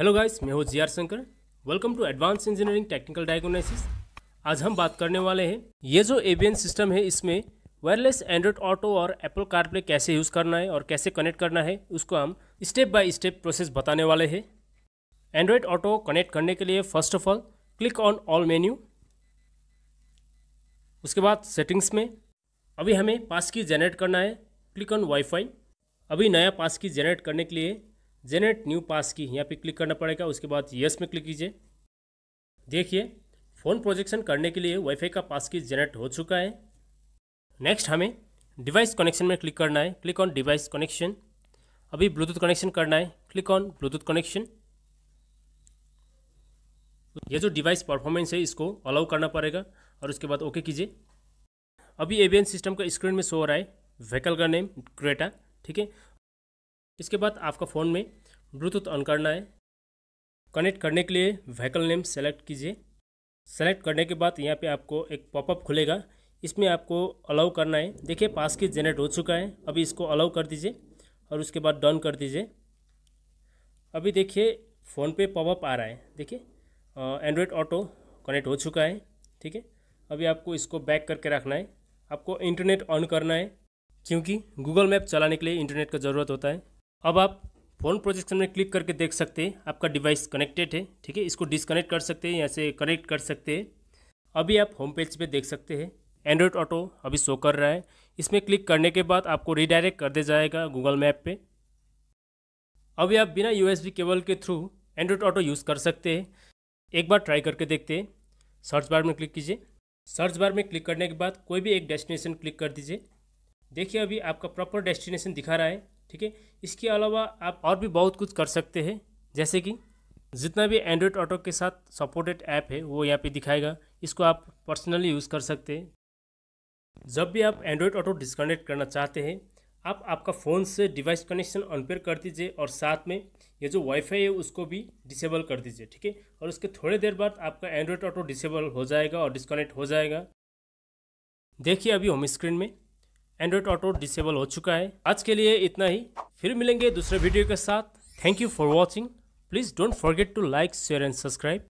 hello guys मैं हूँ G R Shankar welcome to advance engineering technical diagnosis आज हम बात करने वाले हैं ये जो एवियन सिस्टम है इसमें वायरलेस एंड्रॉयड ऑटो और एप्पल कारप्ले कैसे यूज़ करना है और कैसे कनेक्ट करना है उसको हम स्टेप बाय स्टेप प्रोसेस बताने वाले हैं एंड्रॉयड ऑटो कनेक्ट करने के लिए first of all click on all menu उसके बाद सेटिंग्स में अभी हमें पास की जनरेट करना है क्लिक ऑन वाईफाई अभी नया पास की जनरेट करने के लिए जेनेट न्यू पास की यहाँ पे क्लिक करना पड़ेगा उसके बाद यस में क्लिक कीजिए देखिए फ़ोन प्रोजेक्शन करने के लिए वाईफाई का पास की जेनेट हो चुका है नेक्स्ट हमें डिवाइस कनेक्शन में क्लिक करना है क्लिक ऑन डिवाइस कनेक्शन अभी ब्लूटूथ कनेक्शन करना है क्लिक ऑन ब्लूटूथ कनेक्शन ये जो डिवाइस परफॉर्मेंस है इसको अलाउ करना पड़ेगा और उसके बाद ओके कीजिए अभी एवियन सिस्टम का स्क्रीन में शो हो रहा है व्हीकल का नेम क्रेटा ठीक है इसके बाद आपका फ़ोन में ब्लूटूथ ऑन करना है कनेक्ट करने के लिए व्हीकल नेम सेलेक्ट कीजिए सेलेक्ट करने के बाद यहाँ पे आपको एक पॉपअप खुलेगा इसमें आपको अलाउ करना है देखिए पास की जेनेट हो चुका है अभी इसको अलाउ कर दीजिए और उसके बाद डन कर दीजिए अभी देखिए फ़ोन पे पॉपअप आ रहा है देखिए एंड्रॉयड ऑटो कनेक्ट हो चुका है ठीक है अभी आपको इसको बैक करके रखना है आपको इंटरनेट ऑन करना है क्योंकि गूगल मैप चलाने के लिए इंटरनेट का ज़रूरत होता है अब आप फ़ोन प्रोजेक्शन में क्लिक करके देख सकते हैं आपका डिवाइस कनेक्टेड है ठीक है इसको डिसकनेक्ट कर सकते हैं यहाँ से कनेक्ट कर सकते हैं अभी आप होम पेज पे देख सकते हैं एंड्रॉयड ऑटो अभी शो कर रहा है इसमें क्लिक करने के बाद आपको रिडायरेक्ट कर दिया जाएगा गूगल मैप पे अभी आप बिना यू केबल के थ्रू एंड्रॉयड ऑटो यूज़ कर सकते हैं एक बार ट्राई करके देखते हैं सर्च बार में क्लिक कीजिए सर्च बार में क्लिक करने के बाद कोई भी एक डेस्टिनेशन क्लिक कर दीजिए देखिए अभी आपका प्रॉपर डेस्टिनेशन दिखा रहा है ठीक है इसके अलावा आप और भी बहुत कुछ कर सकते हैं जैसे कि जितना भी एंड्रॉयड ऑटो के साथ सपोर्टेड ऐप है वो यहाँ पे दिखाएगा इसको आप पर्सनली यूज़ कर सकते हैं जब भी आप एंड्रॉयड ऑटो डिसकनेक्ट करना चाहते हैं आप आपका फ़ोन से डिवाइस कनेक्शन अनपेयर कर दीजिए और साथ में ये जो वाईफाई है उसको भी डिसेबल कर दीजिए ठीक है और उसके थोड़ी देर बाद आपका एंड्रॉयड ऑटो डिसेबल हो जाएगा और डिस्कनेक्ट हो जाएगा देखिए अभी होम स्क्रीन में एंड्रॉयड ऑटो डिसेबल हो चुका है आज के लिए इतना ही फिर मिलेंगे दूसरे वीडियो के साथ thank you for watching please don't forget to like share and subscribe